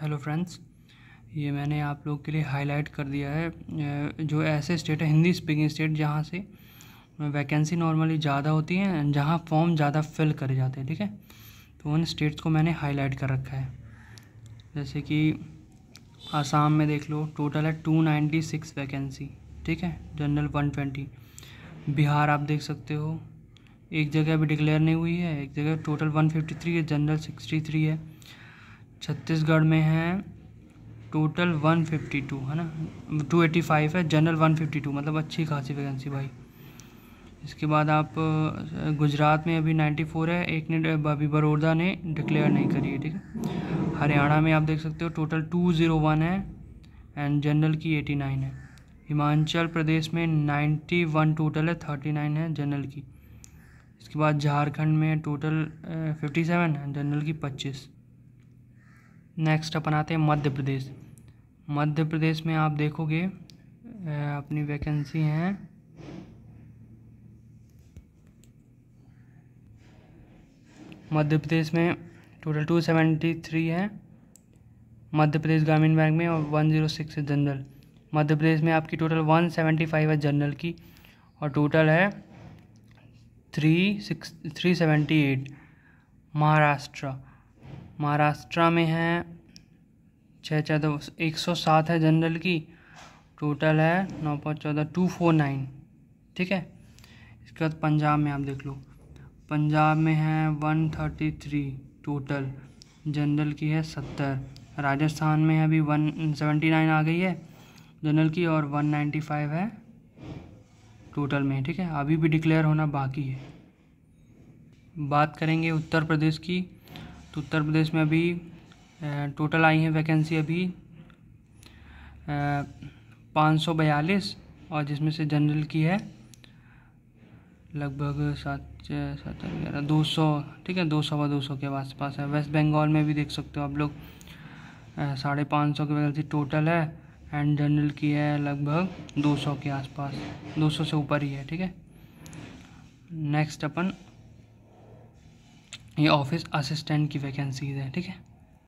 hello friends ये मैंने आप लोग के लिए हाईलाइट कर दिया है जो ऐसे स्टेट है हिंदी स्पीकिंग स्टेट जहाँ से वैकेंसी नॉर्मली ज़्यादा होती है जहाँ फॉर्म ज़्यादा फिल करे जाते हैं ठीक है तो उन स्टेट्स को मैंने हाईलाइट कर रखा है जैसे कि आसाम में देख लो टोटल है टू नाइन्टी सिक्स वैकेंसी ठीक है जनरल वन ट्वेंटी बिहार आप देख सकते हो एक जगह अभी डिक्लेयर नहीं हुई है एक जगह टोटल वन फिफ्टी थ्री है जनरल सिक्सटी थ्री है छत्तीसगढ़ में है टोटल 152 है ना 285 है जनरल 152 मतलब अच्छी खासी वैकेंसी भाई इसके बाद आप गुजरात में अभी 94 है एक ने अभी बड़ौदा ने डिक्लेयर नहीं करी है ठीक है हरियाणा में आप देख सकते हो टोटल 201 है एंड जनरल की 89 है हिमाचल प्रदेश में 91 टोटल है 39 है जनरल की इसके बाद झारखंड में टोटल 57 है जनरल की 25 नेक्स्ट अपन आते हैं मध्य प्रदेश मध्य प्रदेश में आप देखोगे अपनी वैकेंसी हैं मध्य प्रदेश में टोटल टू सेवेंटी थ्री है मध्य प्रदेश ग्रामीण बैंक में और वन जीरो सिक्स है जनरल मध्य प्रदेश में आपकी टोटल वन सेवेंटी फाइव है जनरल की और टोटल है three six three seventy eight Maharashtra Maharashtra में है छः चौदह एक सौ सात है जनरल की टोटल है नौ पाँच चौदह टू फोर नाइन ठीक है इसके बाद पंजाब में आप देख लो पंजाब में है one thirty three total general की है सत्तर राजस्थान में अभी वन सेवेंटी नाइन आ गई है जनरल की और वन नाइन्टी फाइव है टोटल में ठीक है अभी भी डिक्लेयर होना बाकी है बात करेंगे उत्तर प्रदेश की तो उत्तर प्रदेश में अभी टोटल आई हैं वैकेंसी अभी पाँच सौ बयालीस और जिसमें से जनरल की है लगभग सात सात ग्यारह दो सौ ठीक है दो सौ व दो सौ के आस पास है वेस्ट बंगाल में भी देख सकते हो आप लोग साढ़े पाँच सौ की वैकेंसी टोटल है एंड जनरल की है लगभग दो सौ के आसपास दो सौ से ऊपर ही है ठीक है नेक्स्ट अपन ये ऑफिस असिस्टेंट की वैकेंसीज है ठीक है